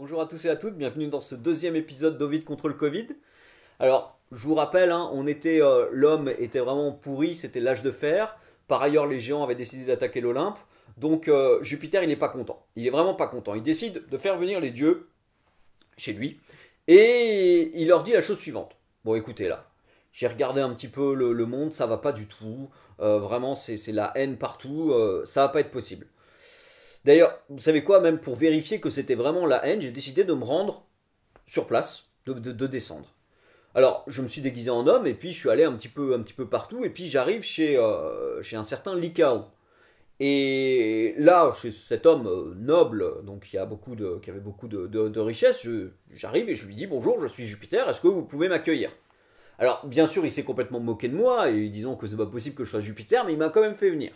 Bonjour à tous et à toutes, bienvenue dans ce deuxième épisode d'Ovid contre le Covid. Alors, je vous rappelle, hein, on était, euh, l'homme était vraiment pourri, c'était l'âge de fer. Par ailleurs, les géants avaient décidé d'attaquer l'Olympe. Donc euh, Jupiter, il n'est pas content. Il est vraiment pas content. Il décide de faire venir les dieux chez lui et il leur dit la chose suivante. Bon, écoutez là, j'ai regardé un petit peu le, monde, ça va pas du tout. Euh, vraiment, c'est la haine partout. ça va pas être possible. D'ailleurs, vous savez quoi, même pour vérifier que c'était vraiment la haine, j'ai décidé de me rendre sur place, de, descendre. Alors, je me suis déguisé en homme, et puis je suis allé un petit peu, un petit peu partout, et puis j'arrive chez, euh, chez un certain Likao. Et là, chez cet homme euh, noble, donc qui, a beaucoup de, qui avait beaucoup de, richesses, j'arrive et je lui dis Bonjour, je suis Jupiter, est-ce que vous pouvez m'accueillir Alors, bien sûr, il s'est complètement moqué de moi, et disons que n'est pas possible que je sois Jupiter, mais il m'a quand même fait venir.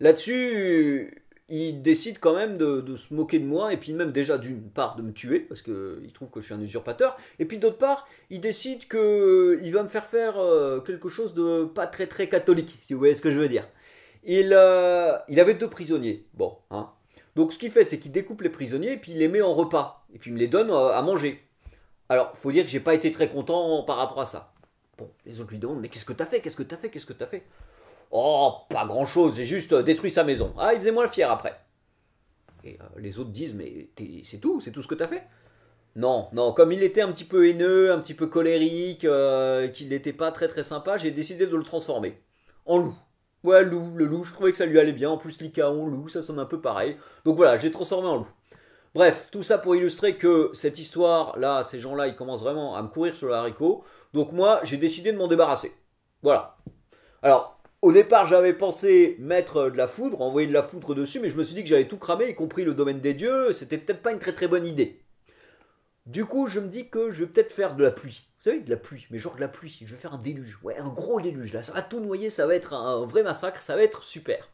Là-dessus, il décide quand même de, se moquer de moi, et puis même déjà d'une part de me tuer, parce qu'il trouve que je suis un usurpateur, et puis d'autre part, il décide qu'il va me faire faire euh, quelque chose de pas très très catholique, si vous voyez ce que je veux dire. Euh, il, avait deux prisonniers, bon, hein. Donc ce qu'il fait, c'est qu'il découpe les prisonniers, et puis il les met en repas, et puis il me les donne euh, à manger. Alors, faut dire que j'ai pas été très content par rapport à ça. Bon, les autres lui demandent, mais qu'est-ce que t'as fait, qu'est-ce que t'as fait, qu'est-ce que t'as fait Oh, pas grand chose, j'ai juste euh, détruit sa maison. Ah, il faisait moins le fier après. Et euh, les autres disent Mais c'est tout, c'est tout ce que t'as fait Non, non, comme il était un petit peu haineux, un petit peu colérique, euh, qu'il n'était pas très très sympa, j'ai décidé de le transformer en loup. Ouais, loup, le loup, je trouvais que ça lui allait bien. En plus, licaon, loup, ça sonne un peu pareil. Donc voilà, j'ai transformé en loup. Bref, tout ça pour illustrer que cette histoire-là, ces gens-là, ils commencent vraiment à me courir sur le haricot. Donc moi, j'ai décidé de m'en débarrasser. Voilà. Alors, au départ, j'avais pensé mettre de la foudre, envoyer de la foudre dessus, mais je me suis dit que j'allais tout cramer, y compris le domaine des dieux. C'était peut-être pas une très très bonne idée. Du coup, je me dis que je vais peut-être faire de la pluie. Vous savez, de la pluie, mais genre de la pluie. Je vais faire un déluge. Ouais, un gros déluge. Là, ça va tout noyer, ça va être un vrai massacre, ça va être super.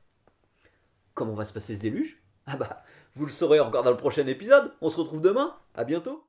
Comment va se passer ce déluge Ah bah, vous le saurez encore dans le prochain épisode. On se retrouve demain. À bientôt.